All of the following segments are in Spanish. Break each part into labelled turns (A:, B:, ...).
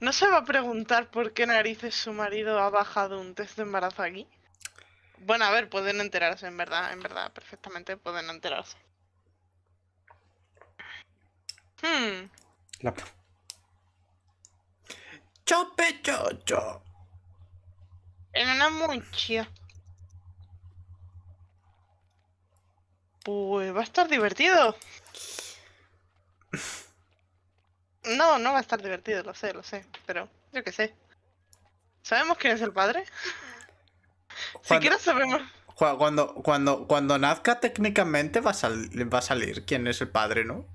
A: ¿No se va a preguntar por qué narices su marido ha bajado un test de embarazo aquí? Bueno, a ver, pueden enterarse, en verdad, en verdad, perfectamente pueden enterarse. Hmm. La...
B: Chope chocho.
A: En una mucha. Pues va a estar divertido. No, no va a estar divertido, lo sé, lo sé, pero yo qué sé. ¿Sabemos quién es el padre? Siquiera sabemos.
B: Cuando, cuando, cuando nazca técnicamente va a, va a salir quién es el padre, ¿no?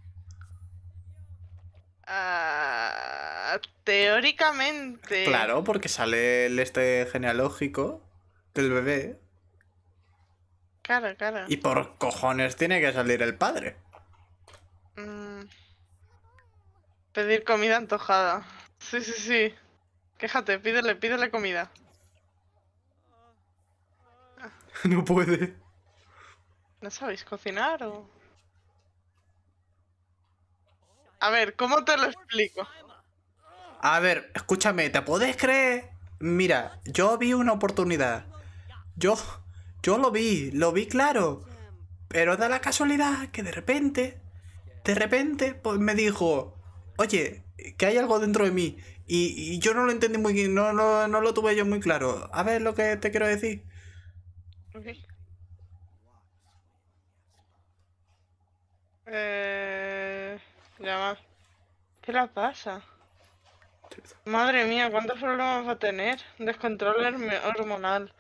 A: Ah, teóricamente. Claro,
B: porque sale el este genealógico del bebé.
A: Claro, claro. Y
B: por cojones tiene que salir el padre.
A: Pedir comida antojada. Sí, sí, sí. Quéjate, pídele, pídele comida.
B: No puede.
A: ¿No sabéis cocinar o...? A ver, ¿cómo te lo explico?
B: A ver, escúchame, ¿te puedes creer? Mira, yo vi una oportunidad. Yo... Yo lo vi, lo vi claro. Pero da la casualidad que de repente... De repente, pues me dijo oye, que hay algo dentro de mí. Y, yo no lo entendí muy bien, no, no, lo tuve yo muy claro. A ver lo que te quiero decir.
A: Eh, ¿Qué le pasa? Madre mía, ¿cuántos problemas va a tener? Descontrol hormonal.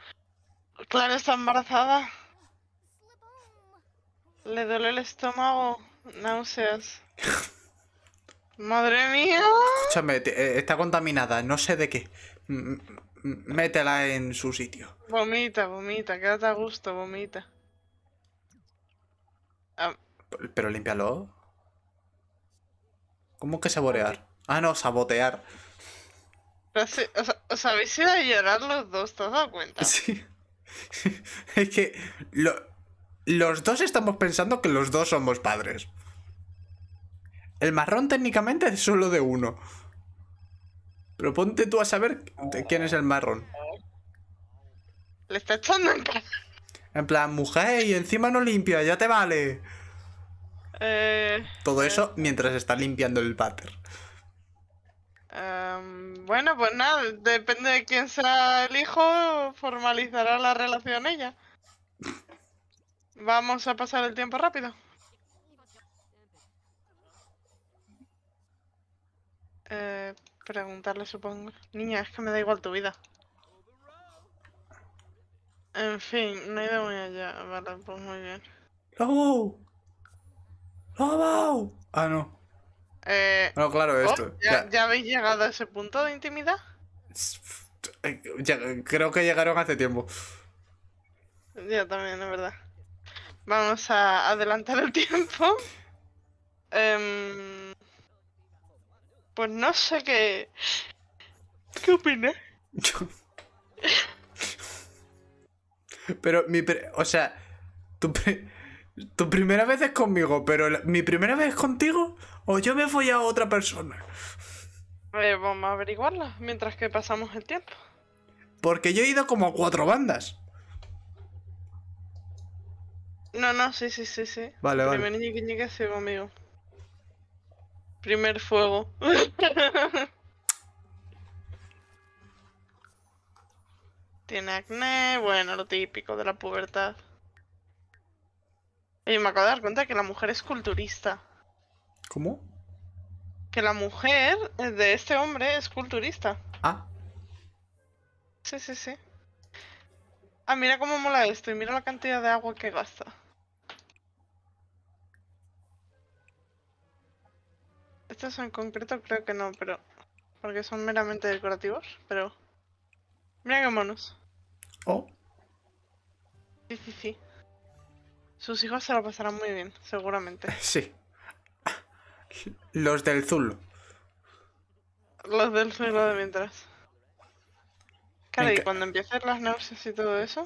A: Claro, está embarazada. Le duele el estómago. Náuseas. Madre mía.
B: Escúchame, eh, está contaminada, no sé de qué. métela en su sitio.
A: Vomita, vomita, quédate a gusto, vomita. Ah.
B: Pero límpialo. ¿Cómo que saborear? Ah, no, sabotear.
A: ¿Os, sea, habéis ido a llorar los dos, ¿te has dado cuenta?
B: Sí. es que los dos estamos pensando que los dos somos padres. El marrón técnicamente es solo de uno. Pero ponte tú a saber quién es el marrón.
A: Le está echando en casa.
B: En plan, mujer, y encima no limpia, ya te vale.
A: Eh,
B: Todo eh. eso mientras está limpiando el pater.
A: Em, bueno, pues nada, depende de quién sea el hijo, formalizará la relación ella. Vamos a pasar el tiempo rápido. Eh, preguntarle, supongo. Niña, es que me da igual tu vida. En fin, no he ido muy allá. Vale, pues muy bien.
B: ¡Lobo!
A: ¡Lobo! Ah, no. Eh, no, claro, oh, esto. ya. habéis llegado a ese punto de intimidad?
B: Creo que llegaron hace tiempo.
A: Yo también, es verdad. Vamos a adelantar el tiempo. Eh, pues no sé qué. ¿Qué opinas?
B: pero mi. O sea, tu, primera vez es conmigo, pero mi primera vez es contigo o yo me he a otra persona.
A: Pues vamos a averiguarlo mientras que pasamos el tiempo.
B: Porque yo he ido como a cuatro bandas.
A: No, no, sí, sí, sí, sí. Vale, vale. Primero conmigo. Primer fuego. Tiene acné, bueno, lo típico de la pubertad. y me acabo de dar cuenta que la mujer es culturista. ¿Cómo? Que la mujer de este hombre es culturista. Ah. Sí, sí, sí. Ah, mira cómo mola esto y mira la cantidad de agua que gasta. Estos en concreto creo que no, pero... Porque son meramente decorativos, pero... Mira qué monos. Oh. Sí, sí, sí. Sus hijos se lo pasarán muy bien, seguramente.
B: Sí. Los del Zul.
A: Los del zulo de mientras. Claro, y cuando empiecen las náuseas y todo eso.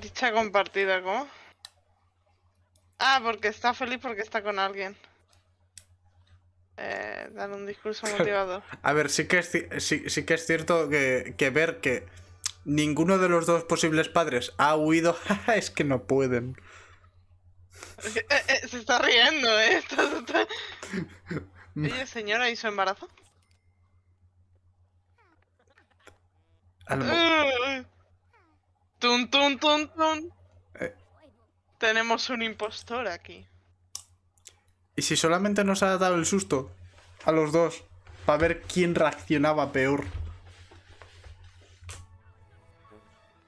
A: Dicha compartida, ¿cómo? Ah, porque está feliz porque está con alguien. Eh, dar un discurso motivador.
B: A ver, sí que es, sí, que es cierto que, ver que ninguno de los dos posibles padres ha huido es que no pueden.
A: Eh, eh, se está riendo, ¿eh? Está, señora, ¿y su embarazo? Tenemos un impostor aquí.
B: ¿Y si solamente nos ha dado el susto? A los dos. Para ver quién reaccionaba peor.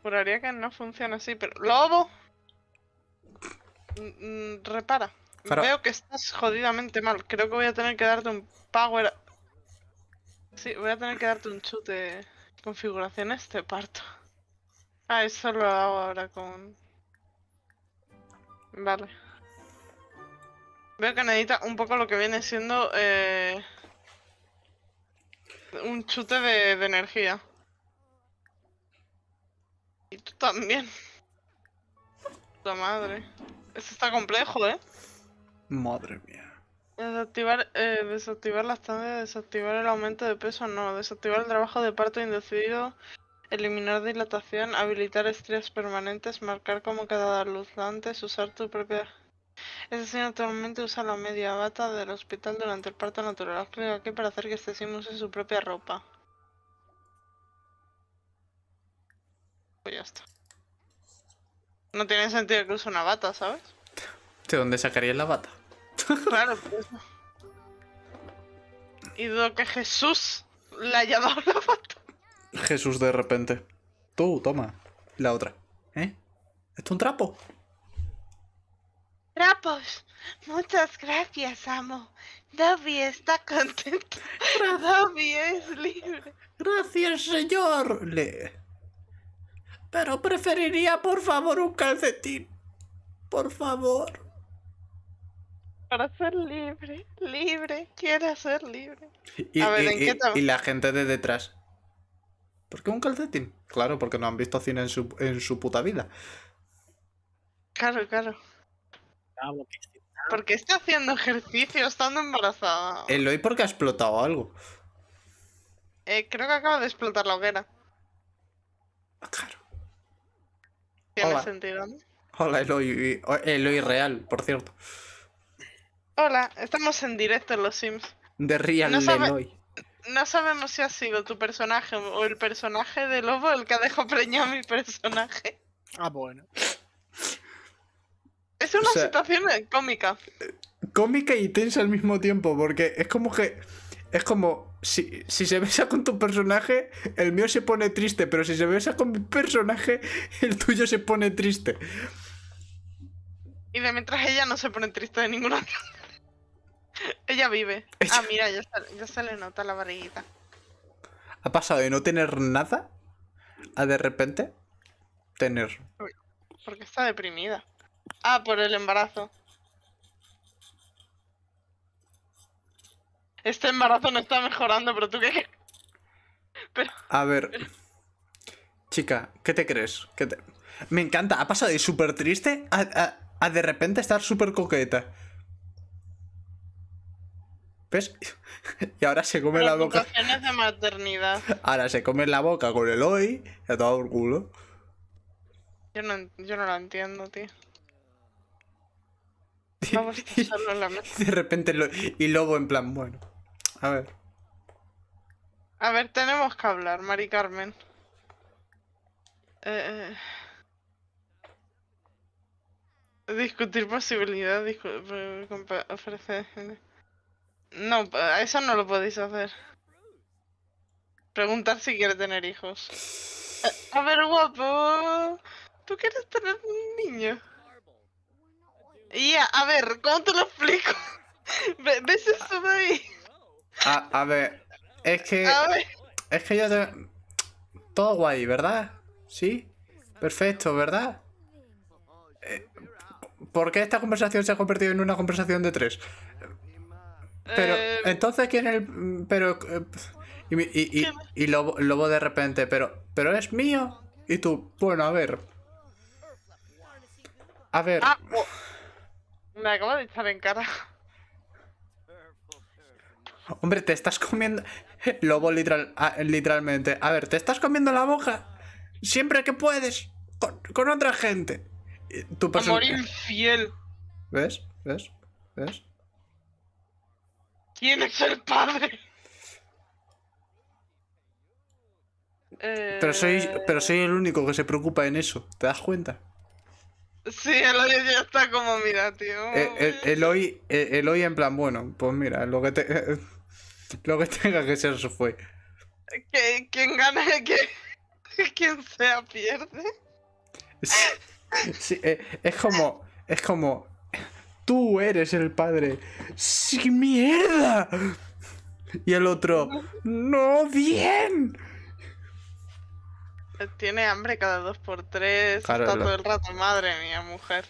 A: Juraría que no funciona así, pero... ¡Lobo! Mm, mm, repara. Veo que estás jodidamente mal. Creo que voy a tener que darte un power... Sí, voy a tener que darte un chute configuración este parto. Ah, eso lo hago ahora con... Vale. Veo que necesita un poco lo que viene siendo eh, un chute de, energía. Y tú también. La madre. Esto está complejo, ¿eh?
B: Madre mía.
A: Desactivar, eh, desactivar la estancia, desactivar el aumento de peso, no. Desactivar el trabajo de parto indecidido. Eliminar dilatación, habilitar estrellas permanentes, marcar como la luz antes, usar tu propia... es señor actualmente usa la media bata del hospital durante el parto natural. Clic aquí para hacer que este sim use su propia ropa. Pues ya está. No tiene sentido que use una bata, ¿sabes?
B: ¿De dónde sacaría la bata?
A: Claro, pues. Y dudo que Jesús le haya dado la bata.
B: Jesús de repente. Tú, toma. La otra. ¿Eh?
A: ¿Esto un trapo? Trapos. Muchas gracias, amo. Dobby está contento. Dobby es libre. Gracias, señor. Pero preferiría, por favor, un calcetín. Por favor. Para ser libre, libre, quiero ser libre.
B: A ver, ¿en y la gente de detrás. ¿Por qué un calcetín? Claro, porque no han visto cine en su, en su puta vida.
A: Claro, claro. ¿Por qué está haciendo ejercicio estando embarazada?
B: Eloy porque ha explotado algo.
A: Eh, creo que acaba de explotar la hoguera. Ah, claro. Tiene Hola. sentido,
B: Hola, Eloy, oh, Eloy Real, por cierto.
A: Hola, estamos en directo en los Sims.
B: De Real no
A: no sabemos si ha sido tu personaje o el personaje del Lobo el que ha dejado preñado mi personaje. Ah, bueno. Es una situación cómica.
B: Cómica y tensa al mismo tiempo, porque es como que. Es como. Si, si se besa con tu personaje, el mío se pone triste, pero si se besa con mi personaje, el tuyo se pone triste.
A: Y de mientras ella no se pone triste de ninguna manera. Ella vive. Ah, mira, ya, se le nota la barriguita.
B: Ha pasado de no tener nada a de repente tener.
A: Porque está deprimida. Ah, por el embarazo. Este embarazo no está mejorando, pero tú qué.
B: a ver. Chica, ¿qué te crees? ¿Qué Me encanta, ha pasado de súper triste a, a de repente estar súper coqueta. Y ahora se come la boca.
A: maternidad.
B: Ahora se come la boca con el hoy y a todo el culo.
A: Yo no, yo entiendo, tío.
B: De repente, y luego en plan, bueno. A ver.
A: A ver, tenemos que hablar, Mari Carmen. Eh, eh. Discutir posibilidades eh, ofrecer. No, eso no lo podéis hacer. Preguntar si quiere tener hijos. A ver, guapo. ¿Tú quieres tener un niño? Ya, a ver, ¿cómo te lo explico? ¿Ves eso de ahí?
B: A, ver, es que... Es que yo te... Todo guay, ¿verdad? ¿Sí? Perfecto, ¿verdad? Eh, ¿Por qué esta conversación se ha convertido en una conversación de tres? Pero eh, entonces quién es el. Mm, pero. Eh, y, y, lobo, de repente, pero. Pero es mío. Y tú, bueno, a ver. A ver. Ah,
A: oh. Me acabo de echar en cara.
B: Hombre, te estás comiendo. Lobo literal, ah, literalmente. A ver, te estás comiendo la boca. Siempre que puedes. Con, otra gente. Tu persona... Amor
A: infiel.
B: ¿Ves? ¿Ves? ¿Ves?
A: ¿Quién es el padre? Pero eh,
B: soy, pero soy el único que se preocupa en eso, ¿te das cuenta?
A: Sí, Eloy ya está como, mira, tío.
B: Eh, eh, el, hoy, Eloy, el, en plan, bueno, pues mira, lo que, te, lo que tenga que ser eso fue.
A: ¿Quién gana es que ¿Quién sea, pierde.
B: sí, es como, es como, tú eres el padre. ¡Sí, mierda! Y el otro,
A: no, bien. Tiene hambre cada dos por tres, está todo el rato, madre mía, mujer.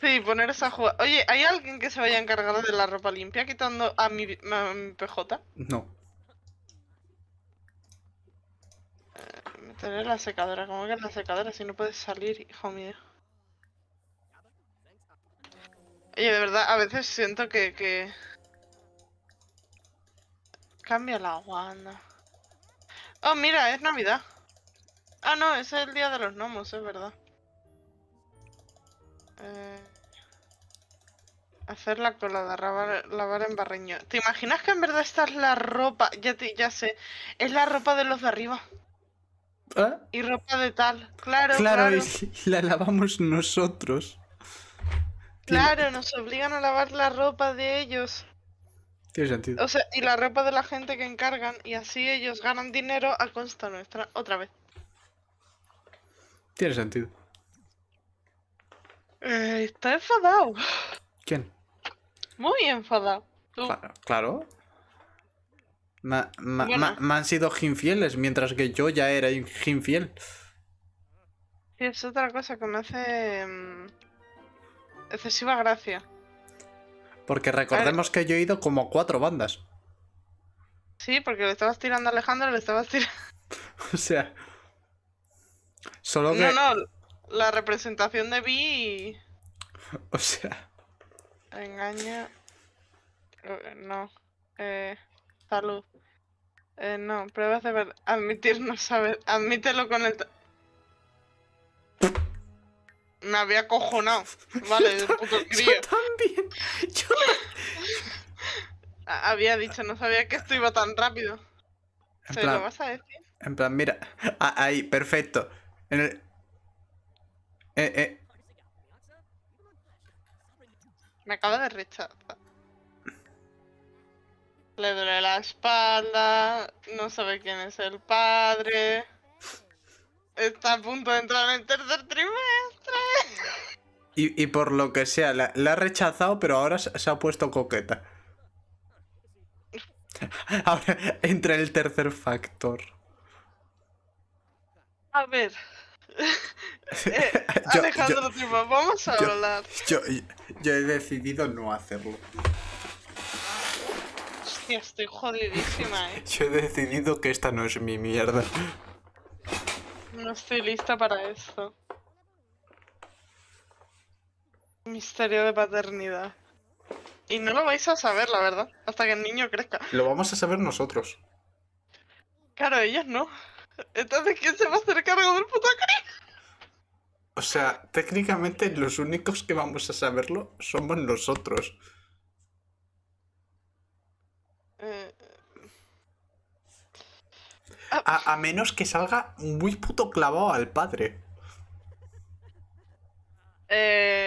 A: Sí, ponerse a jugar. Oye, ¿hay alguien que se vaya a encargar de la ropa limpia quitando a mi, PJ? No. Eh, Meter la secadora, ¿Cómo que la secadora si no puedes salir, hijo mío. Oye, de verdad, a veces siento que... Cambia la guanda. Oh, mira, es Navidad. Ah, no, es el día de los gnomos, es verdad. Eh, hacer la colada, lavar, en barreño. ¿Te imaginas que en verdad esta es la ropa? Ya, te, ya sé, es la ropa de los de arriba. ¿Ah? Y ropa de tal, claro. Claro, claro.
B: la lavamos nosotros.
A: Claro, nos obligan a lavar la ropa de ellos. Tiene sentido. O sea, y la ropa de la gente que encargan, y así ellos ganan dinero a costa nuestra, otra vez. Tiene sentido. Eh, está enfadado. ¿Quién? Muy enfadado.
B: Claro. me han sido infieles, mientras que yo ya era infiel.
A: es otra cosa que me hace mm, excesiva gracia.
B: Porque recordemos que yo he ido como cuatro bandas.
A: Sí, porque le estabas tirando a Alejandro, le estabas tirando.
B: o sea. Solo que. No,
A: no, la representación de Vi. o sea. Engaña. Eh, no. Eh, salud. Eh, no, pruebas de ver... no saber. Admítelo con el me había acojonado. Vale, yo, puto Yo también. Yo... había dicho, no sabía que esto iba tan rápido. En ¿Se plan, lo vas a decir?
B: En plan, mira. ahí, perfecto. Eh, eh.
A: Me acaba de rechazar. Le duele la espalda, no sabe quién es el padre. Está a punto de entrar en tercer trimestre.
B: Y, y, por lo que sea, la, ha rechazado, pero ahora se, ha puesto coqueta. Ahora entra el tercer factor.
A: A ver. Eh, Alejandro, yo, vamos a hablar.
B: Yo, he decidido no hacerlo.
A: Hostia, estoy jodidísima, eh.
B: Yo he decidido que esta no es mi mierda.
A: No estoy lista para esto. Misterio de paternidad. Y no lo vais a saber, la verdad, hasta que el niño crezca.
B: Lo vamos a saber nosotros.
A: Claro, ellos no. Entonces, ¿quién se va a hacer cargo del puto
B: O sea, técnicamente los únicos que vamos a saberlo somos nosotros.
A: Eh, a,
B: a menos que salga muy puto clavado al padre.
A: Eh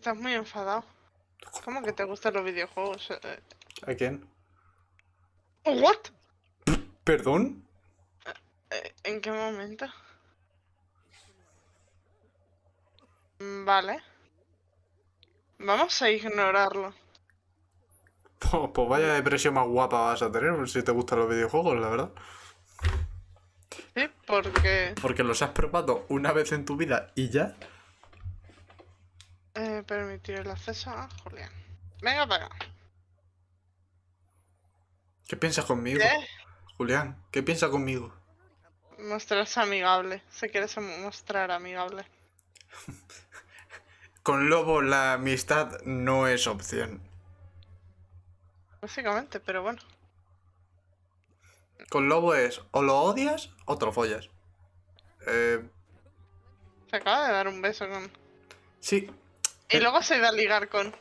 A: Estás muy enfadado. ¿Cómo que te gustan los videojuegos? Eh, ¿A quién? ¿What?
B: ¿Perdón?
A: Eh, ¿En qué momento? Mm, vale. Vamos a ignorarlo.
B: pues vaya depresión más guapa vas a tener si te gustan los videojuegos, la verdad.
A: ¿Por qué?
B: Porque los has probado una vez en tu vida y ya
A: permitir el acceso a ah, Julián. Venga para
B: ¿Qué piensas conmigo? Julián, ¿qué piensa conmigo?
A: Mostrarse amigable. Se quiere mostrar amigable.
B: Con Lobo la amistad no es opción.
A: Básicamente, pero bueno.
B: Con Lobo es o lo odias o te lo follas. Eh...
A: Se acaba de dar un beso con... Sí, y luego se ido a ligar con.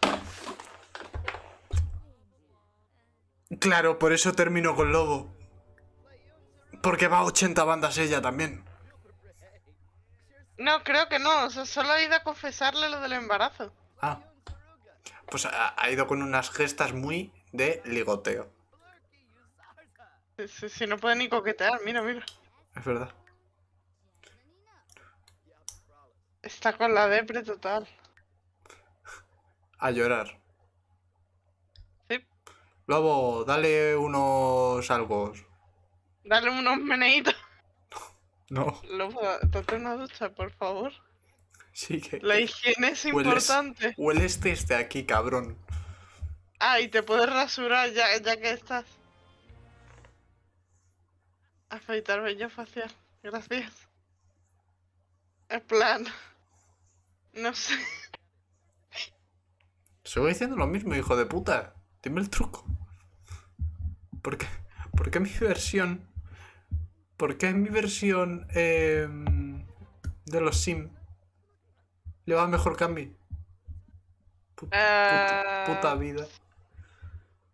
B: Claro, por eso termino con Lobo. Porque va a 80 bandas ella también.
A: No, creo que no. solo ha ido a confesarle lo del embarazo.
B: Ah. Pues ha, ido con unas gestas muy de ligoteo.
A: Si, si no puede ni coquetear, mira, mira. Es verdad. Está con la depre total
B: a llorar. Sí. Lobo, dale unos algos
A: Dale unos meneitos. No. Lobo, date una ducha, por favor.
B: Sí que. La higiene
A: es importante.
B: este este aquí, cabrón.
A: Ah, y te puedes rasurar ya, ya que estás. Afeitarme yo facial. Gracias. En plan. No sé.
B: Sigo diciendo lo mismo, hijo de puta. Dime el truco. ¿Por qué, mi versión? ¿Por qué mi versión em, de los Sim le va mejor que a mí?
A: Puta, ah. puta vida.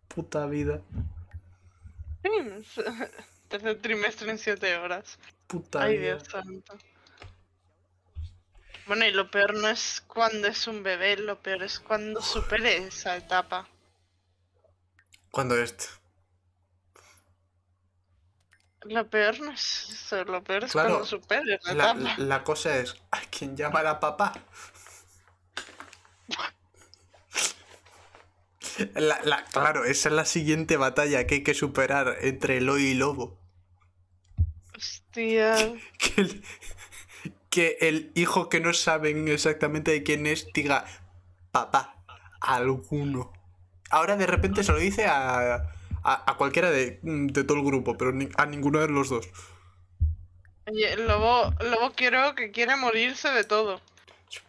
B: Puta vida.
A: Tercer trimestre en 7 horas.
B: Puta Ay, vida. Dios
A: santo. Bueno, y lo peor no es cuando es un bebé, lo peor es cuando supere esa etapa. ¿Cuándo es? Lo peor no es eso, lo peor es cuando supere la, etapa.
B: La cosa es, ¿a quién llama a papá? La, claro, esa es la siguiente batalla que hay que superar entre Eloy y Lobo.
A: Hostia.
B: que el hijo que no saben exactamente de quién es diga papá, alguno. Ahora de repente se lo dice a, a, cualquiera de, todo el grupo, pero a ninguno de los dos.
A: Oye, lobo, lobo quiero que quiere morirse de todo.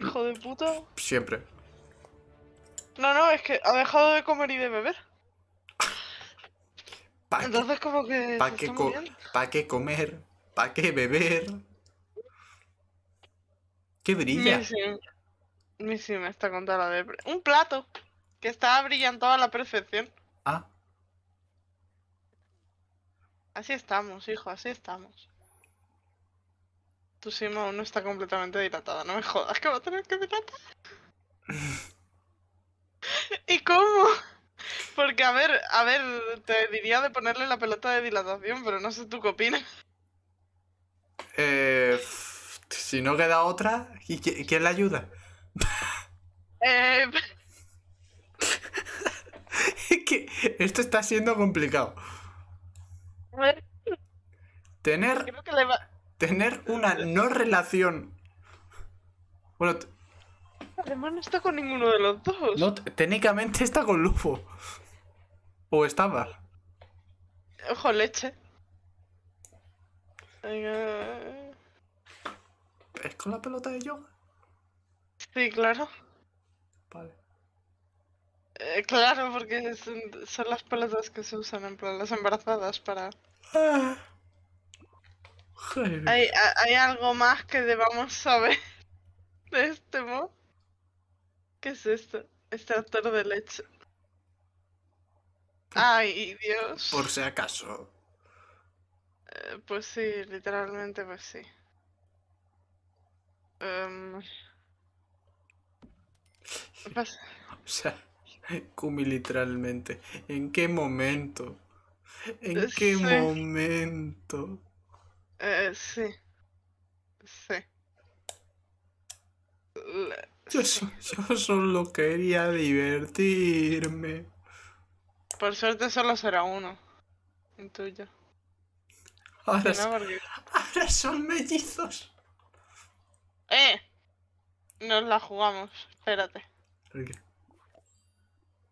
A: Hijo de puta. Siempre. No, no, es que ha dejado de comer y de beber. Entonces, como que. ¿Para qué,
B: qué comer? ¿Para qué beber? ¿Qué brilla? sí.
A: está contando de... Un plato que está brillando a la perfección. Ah. Así estamos, hijo, así estamos. Tu Simo aún no está completamente dilatada, no me jodas que va a tener que dilatar. ¿Y cómo? Porque, a ver, a ver, te diría de ponerle la pelota de dilatación, pero no sé tú qué opinas.
B: Eh si no queda otra, ¿y quién, la ayuda?
A: Eh...
B: es que esto está siendo complicado. Tener, tener una no relación. Bueno,
A: Además no está con ninguno de los dos.
B: técnicamente está con Lupo. O estaba.
A: Ojo leche. ¿Es con la pelota de yoga? Sí, claro. Vale. Eh, claro, porque son, las pelotas que se usan en plan las embarazadas para. Ah. ¿Hay, ¿Hay, algo más que debamos saber de este mod? ¿Qué es esto? Este actor de leche. Ay, Dios.
B: Por si acaso.
A: Eh, pues sí, literalmente, pues sí. Um... o
B: sea, Kumi literalmente. ¿En qué momento? ¿En eh, qué momento?
A: Eh, sí. Sí.
B: Yo, solo quería divertirme.
A: Por suerte solo será uno. en tuyo. ahora son mellizos. ¡Eh! Nos la jugamos, espérate.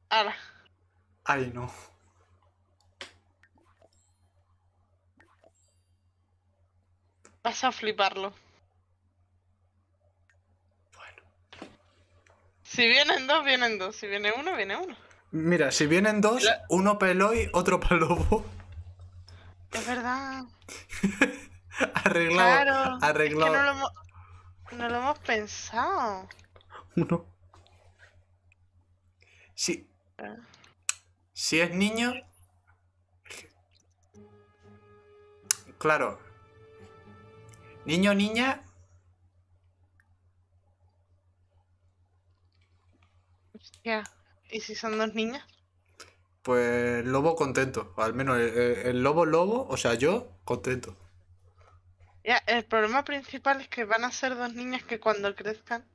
A: Ahora. Ay, no. Vas a fliparlo. Bueno. Si vienen dos, vienen dos. Si viene uno, viene uno.
B: Mira, si vienen dos, uno pelo y otro palobo.
A: Es verdad.
B: arreglado. Claro. Arreglado.
A: No lo hemos pensado.
B: Uno. Sí. Si es niño... Claro. Niño, niña...
A: Hostia. ¿Y si son dos niñas?
B: Pues lobo contento. al menos eh, eh, el lobo lobo, o sea, yo contento
A: el problema principal es que van a ser dos niñas que cuando crezcan.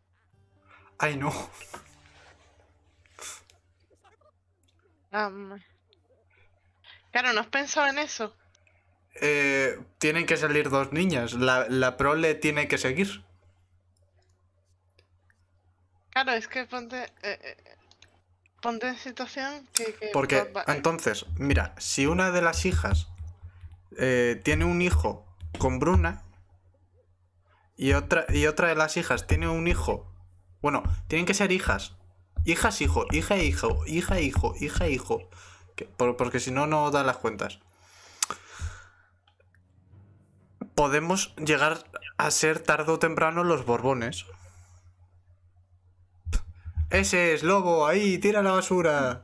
A: Ay, no. Ah, claro, ¿no has pensado en eso?
B: Eh, tienen que salir dos niñas. La, la prole tiene que seguir.
A: Claro, es que ponte. Eh, eh, ponte en situación que. Porque,
B: entonces, mira, si una de las hijas tiene un hijo con Bruna. Y otra, y otra de las hijas tiene un hijo. Bueno, tienen que ser hijas. Hijas, hijo, hija, hijo, hija, hijo, hija, hijo. porque si no, no dan las cuentas. Podemos llegar a ser tarde o temprano los Borbones. Ese es, lobo, ahí, tira la
A: basura.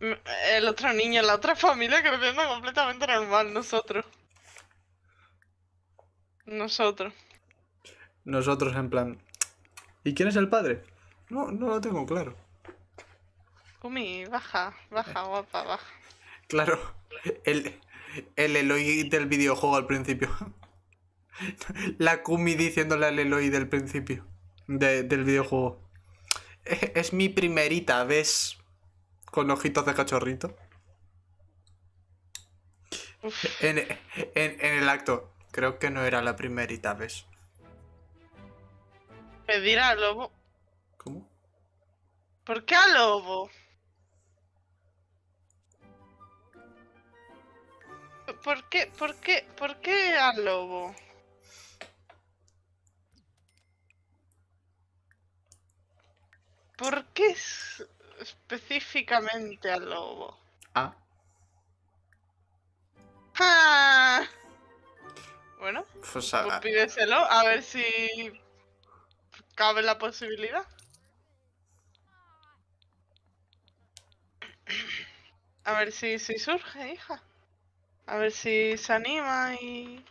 A: El otro niño, la otra familia creciendo completamente normal, nosotros. Nosotros.
B: Nosotros en plan... ¿Y quién es el padre? No, no lo tengo claro.
A: Kumi, baja, baja, guapa, baja.
B: Claro, el, el Eloy del videojuego al principio. La Kumi diciéndole al Eloy del principio del videojuego. Es, es mi primerita, ¿ves? con ojitos de cachorrito. En, el acto, creo que no era la primerita vez.
A: Pedir al lobo. ¿Cómo? ¿Por qué al lobo? ¿Por qué, por qué, por qué al lobo? ¿Por qué? específicamente al lobo. Ah. ah. Bueno, pues, pues, pídeselo a ver si cabe la posibilidad. A ver si, si surge, hija. A ver si se anima y...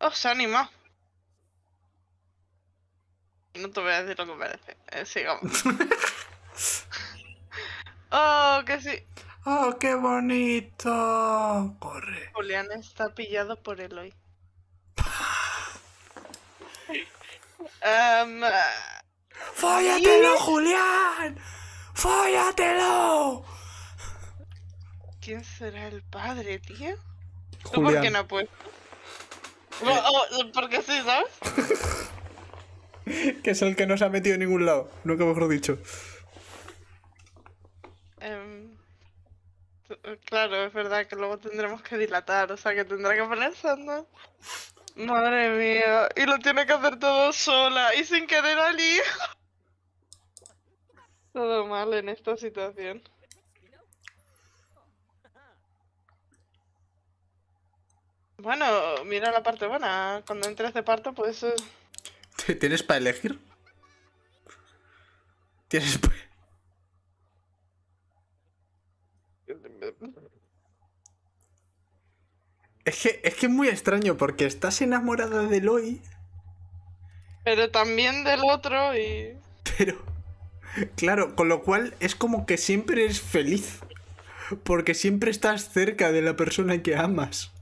A: Oh, se anima. No te voy a decir lo que parece. Eh, sigamos. oh, que sí. Oh, qué bonito. Corre. Julián está pillado por Eloy. Follatelo,
B: ¡Fóllatelo, Julián!
A: ¡Fóllatelo! ¿Quién será el padre, tío? ¿Tú por qué no eh. oh, oh, ¿Por Porque sí, ¿sabes?
B: que es el que no se ha metido en ningún lado, nunca mejor dicho.
A: Em, claro, es verdad que luego tendremos que dilatar, o sea que tendrá que poner sonda Madre mía, y lo tiene que hacer todo sola y sin querer al hijo. Todo mal en esta situación. Bueno, mira la parte buena. Cuando entres de parto, pues eh,
B: ¿Tienes para elegir? ¿Tienes Es que, es que es muy extraño porque estás enamorada de
A: hoy Pero también del otro y. Pero.
B: Claro, con lo cual es como que siempre eres feliz. Porque siempre estás cerca de la persona que amas.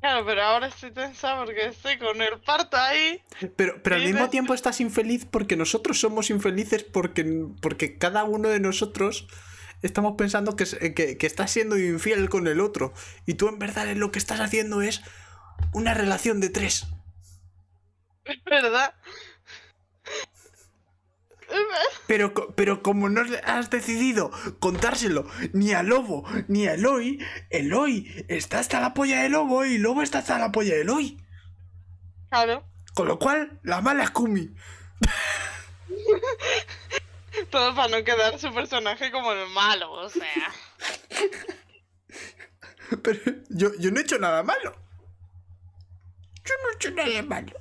A: Claro, ah, pero ahora estoy tensa porque estoy con el parto ahí.
B: Pero, pero al mismo tiempo estás infeliz porque nosotros somos infelices porque, porque cada uno de nosotros estamos pensando que, que, que, estás siendo infiel con el otro. Y tú en verdad lo que estás haciendo es una relación de tres.
A: Es verdad.
B: Pero, pero como no has decidido contárselo ni a Lobo ni a Eloy, Eloy está hasta la polla de Lobo y Lobo está hasta la polla de Eloy. Claro. Con lo cual, la mala es Kumi.
A: Todo para no quedar su personaje como el malo, o sea.
B: Pero yo no he hecho nada malo.
A: Yo no he hecho nada malo.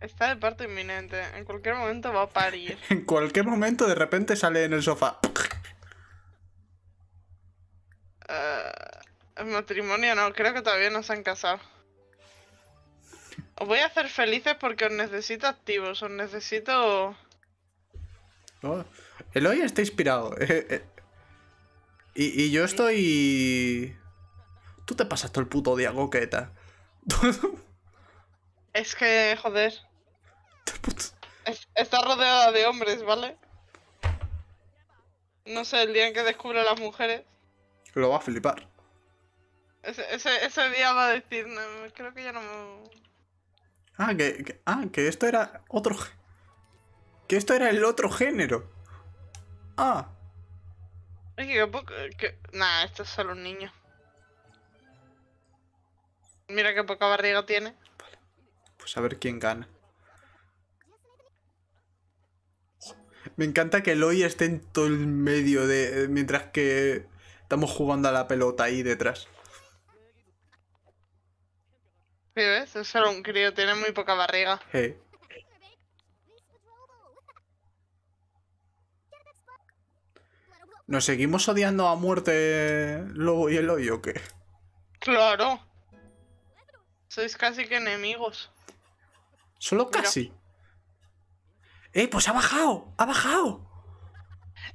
A: Está de parto inminente. En cualquier momento va a parir.
B: en cualquier momento de repente sale en el sofá.
A: el eh, matrimonio no, creo que todavía no se han casado. Os voy a hacer felices porque os necesito activos, os necesito...
B: Oh, el hoy está inspirado. Eh, eh. y, y, yo estoy... Tú te pasas todo el puto día coqueta.
A: es que, joder. Este está rodeada de hombres, ¿vale? No sé, el día en que descubre a las mujeres.
B: Lo va a flipar.
A: Ese, día va a decir, no, creo que ya no me...
B: Ah que, ah, esto era otro... Que esto era el otro género.
A: Ah. Es que, que, Nah, esto es solo un niño. Mira qué poca barriga tiene.
B: Pues a ver quién gana. Me encanta que Eloy esté en todo el medio de. Eh, mientras que estamos jugando a la pelota ahí detrás.
A: Sí, ¿ves? Es solo un crío, tiene muy poca barriga.
B: ¿Nos seguimos odiando a muerte Lobo y Eloy o qué?
A: Claro. Sois casi que enemigos.
B: ¿Solo casi? ¡Eh, pues ha bajado! ¡Ha bajado!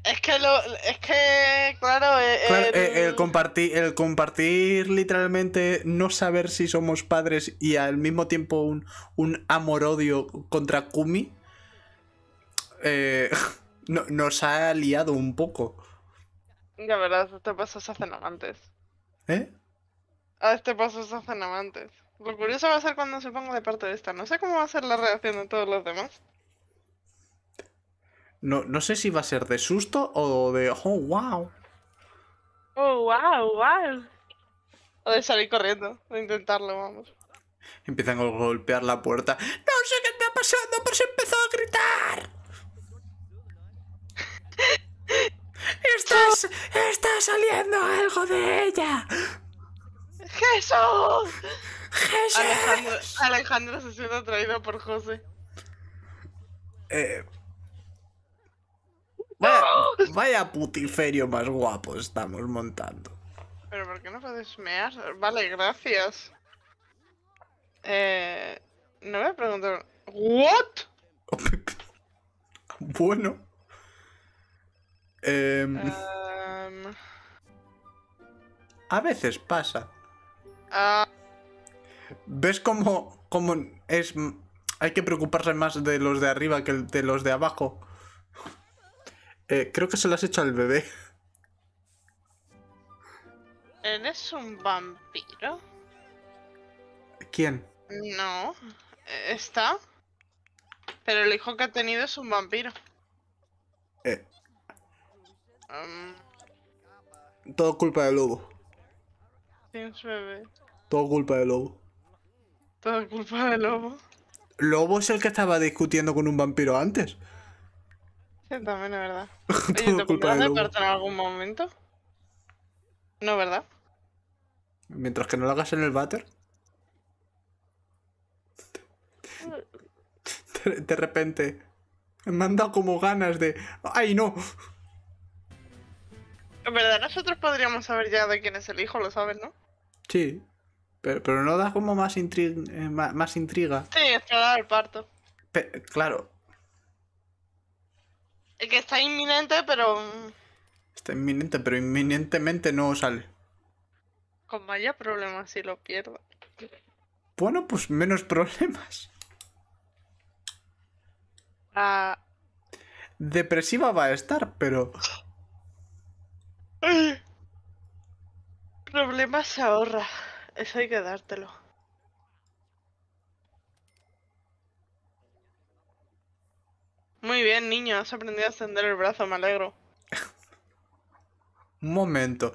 A: Es que lo, es que claro, eh, eh, eh,
B: el, mm. compartir el compartir literalmente no saber si somos padres y al mismo tiempo un, un amor odio contra Kumi eh, nos ha liado un poco.
A: Ya verdad, este paso se hacen amantes. ¿Eh? A ah, este paso se hacen amantes. Lo curioso va a ser cuando se ponga de parte de esta. No sé cómo va a ser la reacción de todos los demás.
B: No, no sé si va a ser de susto o de oh wow.
A: Oh wow, wow. O de salir corriendo, de intentarlo, vamos.
B: Empiezan a golpear la puerta. No
A: sé qué está pasando, pero se empezó a gritar. ¡Estás, está saliendo algo de ella! ¡Jesús! ¡Jesús! Alejandro, Alejandro se siente atraído por José.
B: Eh, Vaya, putiferio más guapo estamos montando.
A: Pero ¿por qué no puedes mear? Vale, gracias. Eh, no me preguntar. ¿What?
B: bueno. Eh, A veces pasa. Ah. ¿Ves cómo, cómo es... Hay que preocuparse más de los de arriba que de los de abajo? Eh, creo que se lo has hecho al bebé.
A: ¿Eres un vampiro? ¿Quién? No, está. Pero el hijo que ha tenido es un vampiro.
B: Eh. Um. Todo culpa del lobo.
A: bebé.
B: Todo culpa del lobo.
A: Todo culpa del lobo.
B: Lobo es el que estaba discutiendo con un vampiro antes
A: también es verdad. Oye, ¿te culpa de parto en algún momento? No, ¿verdad?
B: Mientras que no lo hagas en el váter. De, repente. Me han dado como ganas de. ¡Ay, no!
A: En verdad, nosotros podríamos saber ya de quién es el hijo, lo sabes, ¿no?
B: Sí. Pero, no da como más, intriga eh, más, intriga.
A: Sí, esperar el parto. claro, eh, que está inminente, pero. Mm,
B: está inminente, pero inminentemente no sale.
A: Con vaya problemas si lo pierdo.
B: Bueno, pues menos problemas. Ah. Depresiva va a estar, pero.
A: Problemas se ahorra. Eso hay que dártelo. Muy bien, niño, has aprendido a extender el brazo, me alegro. Un momento,